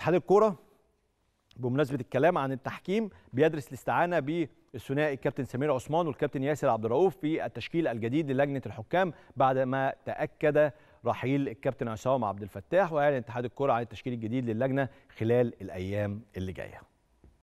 اتحاد الكوره بمناسبه الكلام عن التحكيم بيدرس الاستعانه بالثنائي الكابتن سمير عثمان والكابتن ياسر عبد الرؤوف في التشكيل الجديد للجنه الحكام بعدما تاكد رحيل الكابتن عصام عبد الفتاح واعلن اتحاد الكوره عن التشكيل الجديد للجنه خلال الايام اللي جايه